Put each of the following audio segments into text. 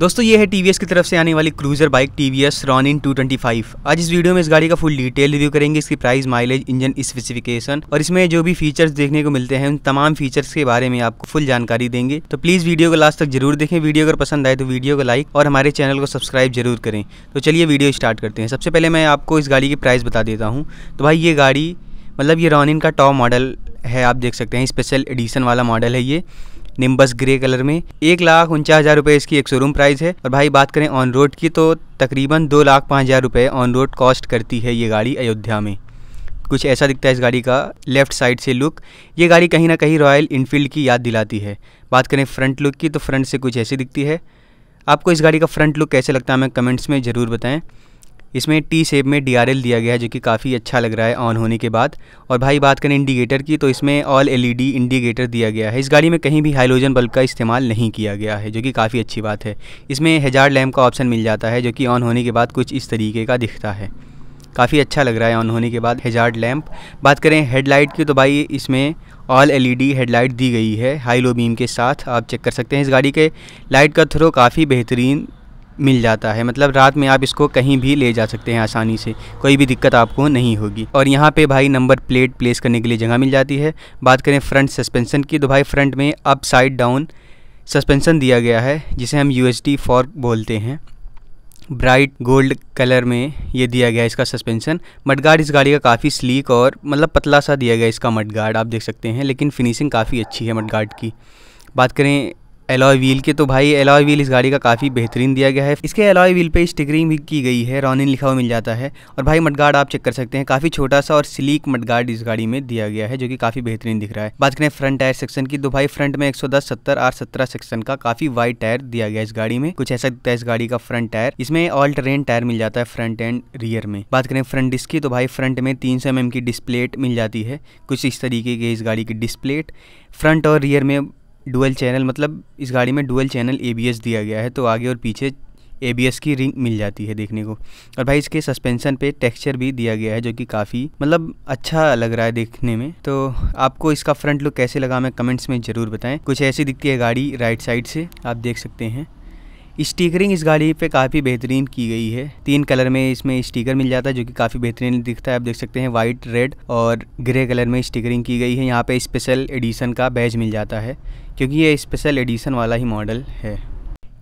दोस्तों ये है टी की तरफ से आने वाली cruiser bike T V S Ronin टू आज इस वीडियो में इस गाड़ी का फुल डिटेल रिव्यू करेंगे इसकी प्राइस माइलेज इंजन स्पेसिफिकेशन और इसमें जो भी फीचर्स देखने को मिलते हैं उन तमाम फीचर्स के बारे में आपको फुल जानकारी देंगे तो प्लीज वीडियो को लास्ट तक जरूर देखें वीडियो अगर पसंद आए तो वीडियो को लाइक और हमारे चैनल को सब्सक्राइब जरूर करें तो चलिए वीडियो स्टार्ट करते हैं सबसे पहले मैं आपको इस गाड़ी की प्राइस बता देता हूँ तो भाई ये गाड़ी मतलब ये रॉनिन का टॉप मॉडल है आप देख सकते हैं स्पेशल एडिशन वाला मॉडल है ये निम्बस ग्रे कलर में एक लाख उनचास हज़ार रुपये इसकी एक शोरूम प्राइस है और भाई बात करें ऑन रोड की तो तकरीबन दो लाख पाँच हज़ार रुपये ऑन रोड कॉस्ट करती है ये गाड़ी अयोध्या में कुछ ऐसा दिखता है इस गाड़ी का लेफ्ट साइड से लुक ये गाड़ी कहीं ना कहीं रॉयल इनफील्ड की याद दिलाती है बात करें फ्रंट लुक की तो फ्रंट से कुछ ऐसी दिखती है आपको इस गाड़ी का फ्रंट लुक कैसे लगता है हमें कमेंट्स में ज़रूर बताएं इसमें टी शेप में डी दिया गया है जो कि काफ़ी अच्छा लग रहा है ऑन होने के बाद और भाई बात करें इंडिकेटर की तो इसमें ऑल एल इंडिकेटर दिया गया है इस गाड़ी में कहीं भी हाइलोजन बल्ब का इस्तेमाल नहीं किया गया है जो कि काफ़ी अच्छी बात है इसमें हेजार्ड लैम्प का ऑप्शन मिल जाता है जो कि ऑन होने के बाद कुछ इस तरीके का दिखता है काफ़ी अच्छा लग रहा है ऑन होने के बाद हेजार्ड लैम्प बात करें हेडलाइट की तो भाई इसमें ऑल एलईडी हेडलाइट दी गई है हाई लो बीम के साथ आप चेक कर सकते हैं इस गाड़ी के लाइट का थ्रो काफ़ी बेहतरीन मिल जाता है मतलब रात में आप इसको कहीं भी ले जा सकते हैं आसानी से कोई भी दिक्कत आपको नहीं होगी और यहाँ पे भाई नंबर प्लेट प्लेस करने के लिए जगह मिल जाती है बात करें फ्रंट सस्पेंशन की तो भाई फ्रंट में अप साइड डाउन सस्पेंसन दिया गया है जिसे हम यू एस फॉर्क बोलते हैं ब्राइट गोल्ड कलर में ये दिया गया है इसका सस्पेंशन मडगार्ड इस गाड़ी का काफ़ी स्लीक और मतलब पतला सा दिया गया इसका मडगार्ड आप देख सकते हैं लेकिन फिनिशिंग काफ़ी अच्छी है मडगार्ड की बात करें एलॉय व्हील के तो भाई एलॉय व्हील इस गाड़ी का काफ़ी बेहतरीन दिया गया है इसके एलॉय व्हील पे स्टिकरिंग भी की गई है रॉनिन लिखा हुआ मिल जाता है और भाई मटगार्ड आप चेक कर सकते हैं काफ़ी छोटा सा और स्लीक मटगार्ड इस गाड़ी में दिया गया है जो कि काफ़ी बेहतरीन दिख रहा है बात करें फ्रंट टायर सेक्शन की तो भाई फ्रंट में एक सौ दस सत्तर आर सत्रह सेक्शन का काफ़ी वाइड टायर दिया गया इस गाड़ी में कुछ ऐसा दिखता है इस गाड़ी का फ्रंट टायर इसमें ऑल ट्रेन टायर मिल जाता है फ्रंट एंड रियर में बात करें फ्रंट डिस्क की तो भाई फ्रंट में तीन सौ एम की डिस्प्लेट मिल जाती है कुछ इस तरीके की इस गाड़ी की डिस्प्लेट फ्रंट और रियर में डुअल चैनल मतलब इस गाड़ी में डुअल चैनल ए दिया गया है तो आगे और पीछे ए की रिंग मिल जाती है देखने को और भाई इसके सस्पेंशन पे टेक्सचर भी दिया गया है जो कि काफ़ी मतलब अच्छा लग रहा है देखने में तो आपको इसका फ्रंट लुक कैसे लगा मैं कमेंट्स में ज़रूर बताएं कुछ ऐसी दिखती है गाड़ी राइट साइड से आप देख सकते हैं स्टिकरिंग इस गाड़ी पे काफ़ी बेहतरीन की गई है तीन कलर में इसमें स्टिकर मिल जाता है जो कि काफ़ी बेहतरीन दिखता है आप देख सकते हैं वाइट रेड और ग्रे कलर में स्टिकरिंग की गई है यहाँ पे स्पेशल एडिशन का बैज मिल जाता है क्योंकि ये स्पेशल एडिशन वाला ही मॉडल है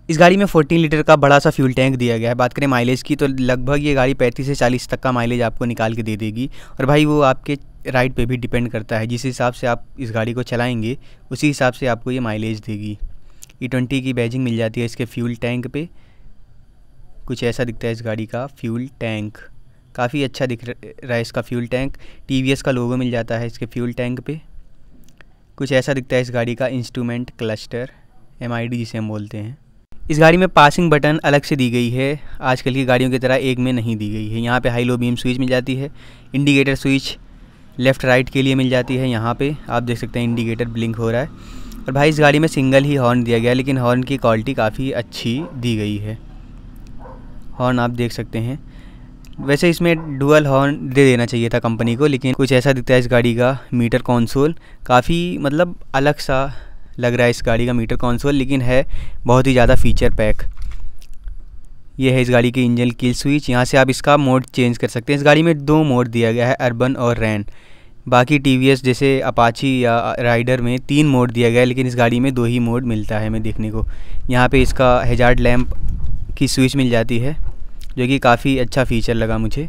इस गाड़ी में फोर्टीन लीटर का बड़ा सा फ्यूल टैंक दिया गया है बात करें माइलेज की तो लगभग ये गाड़ी पैंतीस से चालीस तक का माइलेज आपको निकाल के दे देगी और भाई वो आपके राइड पर भी डिपेंड करता है जिस हिसाब से आप इस गाड़ी को चलाएँगे उसी हिसाब से आपको ये माइलेज देगी ई e ट्वेंटी की बैजिंग मिल जाती है इसके फ्यूल टैंक पे कुछ ऐसा दिखता है इस गाड़ी का फ्यूल टैंक काफ़ी अच्छा दिख रहा है इसका फ्यूल टैंक टी का लोगो मिल जाता है इसके फ्यूल टैंक पे कुछ ऐसा दिखता है इस गाड़ी का इंस्ट्रूमेंट क्लस्टर एम जिसे हम बोलते हैं इस गाड़ी में पासिंग बटन अलग से दी गई है आजकल की गाड़ियों की तरह एक में नहीं दी गई है यहाँ पे हाई लो बीम स्विच मिल जाती है इंडिकेटर स्विच लेफ़्ट राइट के लिए मिल जाती है यहाँ पे आप देख सकते हैं इंडिकेटर ब्लिंक हो रहा है और भाई इस गाड़ी में सिंगल ही हॉर्न दिया गया लेकिन हॉर्न की क्वालिटी काफ़ी अच्छी दी गई है हॉर्न आप देख सकते हैं वैसे इसमें डुअल हॉर्न दे देना चाहिए था कंपनी को लेकिन कुछ ऐसा दिखता है इस गाड़ी का मीटर कौनसोल काफ़ी मतलब अलग सा लग रहा है इस गाड़ी का मीटर कौनसोल लेकिन है बहुत ही ज़्यादा फीचर पैक ये है इस गाड़ी के इंजन किल स्विच यहाँ से आप इसका मोड चेंज कर सकते हैं इस गाड़ी में दो मोड दिया गया है अर्बन और रैन बाकी टी जैसे अपाची या राइडर में तीन मोड दिया गया है लेकिन इस गाड़ी में दो ही मोड मिलता है हमें देखने को यहाँ पे इसका हेजार्ड लैम्प की स्विच मिल जाती है जो कि काफ़ी अच्छा फीचर लगा मुझे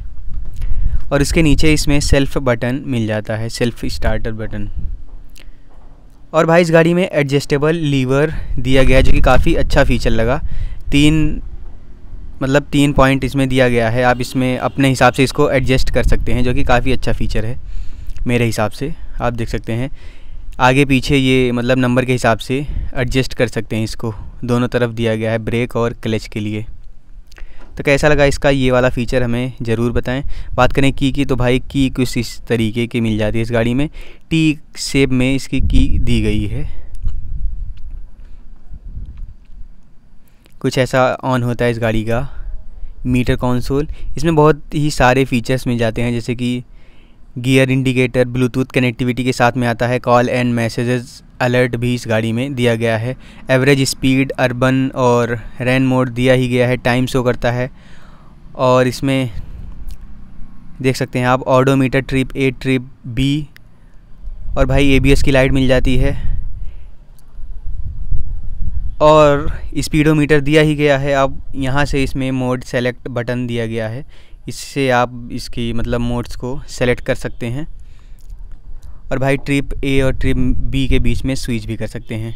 और इसके नीचे इसमें सेल्फ़ बटन मिल जाता है सेल्फ़ स्टार्टर बटन और भाई इस गाड़ी में एडजस्टेबल लीवर दिया गया है जो कि काफ़ी अच्छा फीचर लगा तीन मतलब तीन पॉइंट इसमें दिया गया है आप इसमें अपने हिसाब से इसको एडजस्ट कर सकते हैं जो कि काफ़ी अच्छा फीचर है मेरे हिसाब से आप देख सकते हैं आगे पीछे ये मतलब नंबर के हिसाब से एडजस्ट कर सकते हैं इसको दोनों तरफ दिया गया है ब्रेक और क्लच के लिए तो कैसा लगा इसका ये वाला फ़ीचर हमें ज़रूर बताएं बात करें की की तो भाई की कुछ इस तरीके की मिल जाती है इस गाड़ी में टी सेप में इसकी की दी गई है कुछ ऐसा ऑन होता है इस गाड़ी का मीटर कंसोल इसमें बहुत ही सारे फीचर्स मिल जाते हैं जैसे कि गियर इंडिकेटर ब्लूटूथ कनेक्टिविटी के साथ में आता है कॉल एंड मैसेजेस अलर्ट भी इस गाड़ी में दिया गया है एवरेज स्पीड अर्बन और रैन मोड दिया ही गया है टाइम शो करता है और इसमें देख सकते हैं आप odometer trip A trip B और भाई एबीएस की लाइट मिल जाती है और स्पीडोमीटर दिया ही गया है अब यहाँ से इसमें मोड सेलेक्ट बटन दिया गया है इससे आप इसकी मतलब मोड्स को सेलेक्ट कर सकते हैं और भाई ट्रिप ए और ट्रिप बी के बीच में स्विच भी कर सकते हैं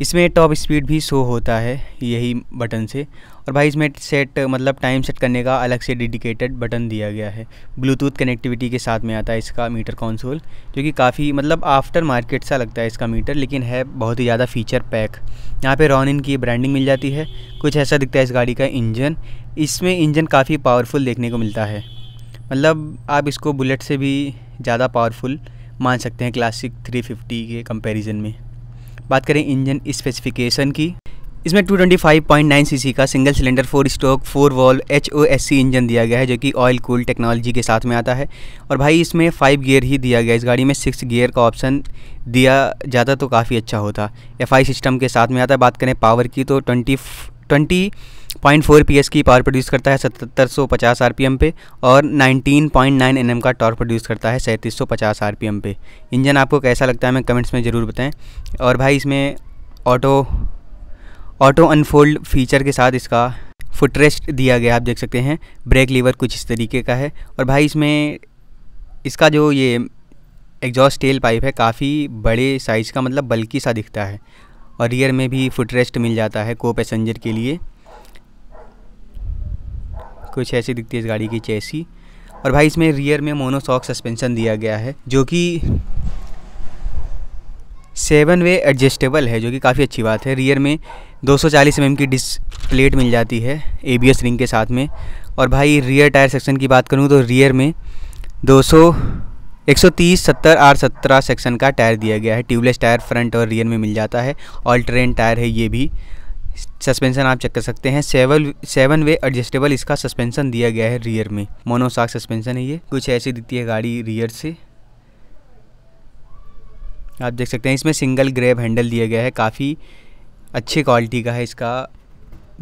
इसमें टॉप स्पीड भी शो होता है यही बटन से और भाई इसमें सेट मतलब टाइम सेट करने का अलग से डेडिकेटेड बटन दिया गया है ब्लूटूथ कनेक्टिविटी के साथ में आता है इसका मीटर कंसोल जो कि काफ़ी मतलब आफ्टर मार्केट सा लगता है इसका मीटर लेकिन है बहुत ही ज़्यादा फीचर पैक यहाँ पे रॉन इन की ब्रांडिंग मिल जाती है कुछ ऐसा दिखता है इस गाड़ी का इंजन इसमें इंजन काफ़ी पावरफुल देखने को मिलता है मतलब आप इसको बुलेट से भी ज़्यादा पावरफुल मान सकते हैं क्लासिक 350 के कंपैरिजन में बात करें इंजन स्पेसिफिकेशन की इसमें 225.9 सीसी का single cylinder four stroke four valve H O S C engine दिया गया है जो कि ऑयल कूल टेक्नोलॉजी के साथ में आता है और भाई इसमें फाइव गियर ही दिया गया इस गाड़ी में सिक्स गियर का ऑप्शन दिया जाता तो काफ़ी अच्छा होता एफ आई सिस्टम के साथ में आता है बात करें पावर की तो twenty twenty point four P की पावर प्रोड्यूस करता है सतहत्तर सौ पचास आर पी एम पे और nineteen point nine N M का टॉर्क प्रोड्यूस करता है सैंतीस सौ पचास आर पी एम पे इंजन आपको कैसा लगता है हमें कमेंट्स में ज़रूर बताएं और भाई इसमें ऑटो ऑटो अनफोल्ड फीचर के साथ इसका फुटरेस्ट दिया गया आप देख सकते हैं ब्रेक लीवर कुछ इस तरीके का है और भाई इसमें इसका जो ये एग्जॉस्ट टेल पाइप है काफ़ी बड़े साइज़ का मतलब बल्कि सा दिखता है और रियर में भी फुटरेस्ट मिल जाता है को पैसेंजर के लिए कुछ ऐसी दिखती है इस गाड़ी की चेसी और भाई इसमें रियर में मोनोसॉक सस्पेंशन दिया गया है जो कि सेवन वे एडजस्टेबल है जो कि काफ़ी अच्छी बात है रियर में 240 एम mm की डिस्क प्लेट मिल जाती है ए बी एस रिंग के साथ में और भाई रियर टायर सेक्शन की बात करूँ तो रियर में 200 130 70 आर सत्रह सेक्शन का टायर दिया गया है ट्यूबलेस टायर फ्रंट और रियर में मिल जाता है ऑल ट्रेन टायर है ये भी सस्पेंशन आप चेक कर सकते हैं सेवन सेवन वे एडजस्टेबल इसका सस्पेंशन दिया गया है रियर में मोनोसाक सस्पेंशन है ये कुछ ऐसी दिखती है गाड़ी रियर से आप देख सकते हैं इसमें सिंगल ग्रैब हैंडल दिया गया है काफ़ी अच्छी क्वालिटी का है इसका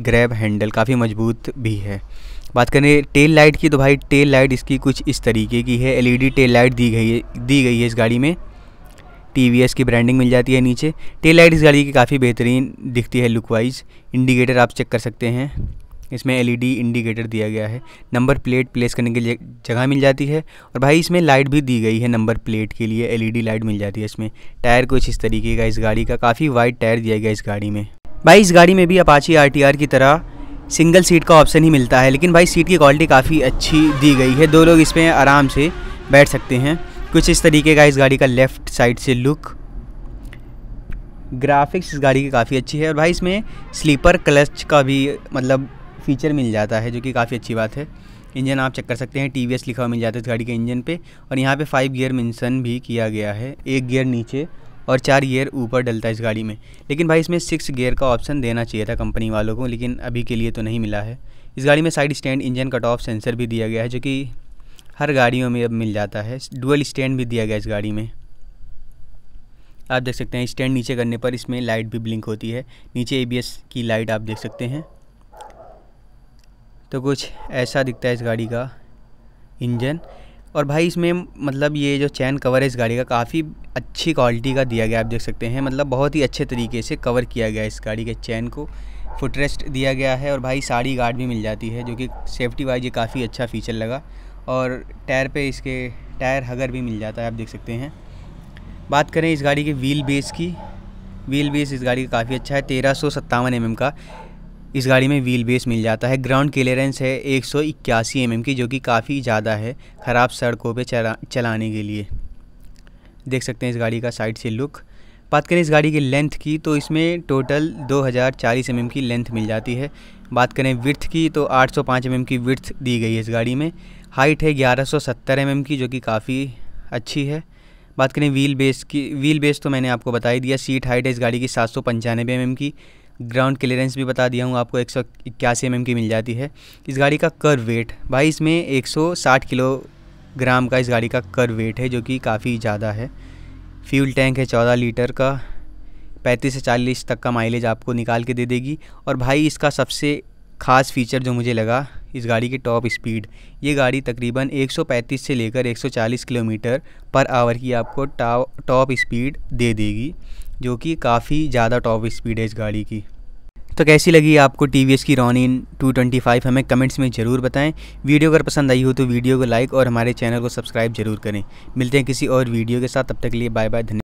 ग्रैब हैंडल काफ़ी मजबूत भी है बात करें टेल लाइट की तो भाई टेल लाइट इसकी कुछ इस तरीके की है एलईडी टेल लाइट दी गई है दी गई है इस गाड़ी में टी की ब्रांडिंग मिल जाती है नीचे टेल लाइट इस गाड़ी की काफ़ी बेहतरीन दिखती है लुक वाइज इंडिकेटर आप चेक कर सकते हैं इसमें एलईडी इंडिकेटर e दिया गया है नंबर प्लेट प्लेस करने के लिए जगह मिल जाती है और भाई इसमें लाइट भी दी गई है नंबर प्लेट के लिए एलईडी लाइट e मिल जाती है इसमें टायर कुछ इस तरीके का इस गाड़ी का काफ़ी वाइड टायर दिया गया इस गाड़ी में भाई इस गाड़ी में भी अपाची आर की तरह सिंगल सीट का ऑप्शन ही मिलता है लेकिन भाई सीट की क्वालिटी काफ़ी अच्छी दी गई है दो लोग इसमें आराम से बैठ सकते हैं कुछ इस तरीके का इस गाड़ी का लेफ़्ट साइड से लुक ग्राफिक्स इस गाड़ी की काफ़ी अच्छी है और भाई इसमें स्लीपर क्लच का भी मतलब फ़ीचर मिल जाता है जो कि काफ़ी अच्छी बात है इंजन आप चेक कर सकते हैं टी लिखा हुआ मिल जाता है इस गाड़ी के इंजन पे और यहाँ पे फाइव गियर मेंशन भी किया गया है एक गियर नीचे और चार गियर ऊपर डलता है इस गाड़ी में लेकिन भाई इसमें सिक्स गियर का ऑप्शन देना चाहिए था कंपनी वालों को लेकिन अभी के लिए तो नहीं मिला है इस गाड़ी में side stand engine cut off sensor भी दिया गया है जो कि हर गाड़ियों में अब मिल जाता है डुअल स्टैंड भी दिया गया इस गाड़ी में आप देख सकते हैं स्टैंड नीचे करने पर इसमें लाइट भी ब्लिंक होती है नीचे ए की लाइट आप देख सकते हैं तो कुछ ऐसा दिखता है इस गाड़ी का इंजन और भाई इसमें मतलब ये जो चैन कवर है इस गाड़ी का काफ़ी अच्छी क्वालिटी का दिया गया आप देख सकते हैं मतलब बहुत ही अच्छे तरीके से कवर किया गया इस गाड़ी के चैन को फुटरेस्ट दिया गया है और भाई साड़ी गार्ड भी मिल जाती है जो कि सेफ्टी वाइज ये काफ़ी अच्छा फीचर लगा और टायर पे इसके टायर हगर भी मिल जाता है आप देख सकते हैं बात करें इस गाड़ी के व्हील बेस की व्हील बेस इस गाड़ी का काफ़ी अच्छा है तेरह सौ mm का इस गाड़ी में व्हील बेस मिल जाता है ग्राउंड क्लियरेंस है एक सौ mm की जो कि काफ़ी ज़्यादा है ख़राब सड़कों पर चला चलाने के लिए देख सकते हैं इस गाड़ी का साइड से लुक बात करें इस गाड़ी की लेंथ की तो इसमें टोटल 2040 mm की लेंथ मिल जाती है बात करें विर्थ की तो 805 mm की विर्थ दी गई है इस गाड़ी में हाइट है 1170 mm की जो कि काफ़ी अच्छी है बात करें व्हील बेस की व्हील बेस तो मैंने आपको बता ही दिया सीट हाइट है इस गाड़ी की सात सौ mm की ग्राउंड क्लियरेंस भी बता दिया हूँ आपको एक सौ इक्यासी एम की मिल जाती है इस गाड़ी का कर वेट भाई इसमें 160 किलोग्राम का इस गाड़ी का कर वेट है जो कि काफ़ी ज़्यादा है फ्यूल टैंक है चौदह लीटर का पैंतीस से चालीस तक का माइलेज आपको निकाल के दे देगी और भाई इसका सबसे ख़ास फीचर जो मुझे लगा इस गाड़ी की टॉप स्पीड ये गाड़ी तकरीबन 135 से लेकर 140 किलोमीटर पर आवर की आपको टॉप स्पीड दे देगी जो कि काफ़ी ज़्यादा टॉप स्पीड है इस गाड़ी की तो कैसी लगी आपको टी की रॉनिन 225 हमें कमेंट्स में ज़रूर बताएं वीडियो अगर पसंद आई हो तो वीडियो को लाइक और हमारे चैनल को सब्सक्राइब जरूर करें मिलते हैं किसी और वीडियो के साथ तब तक के लिए बाय बाय धन्यवाद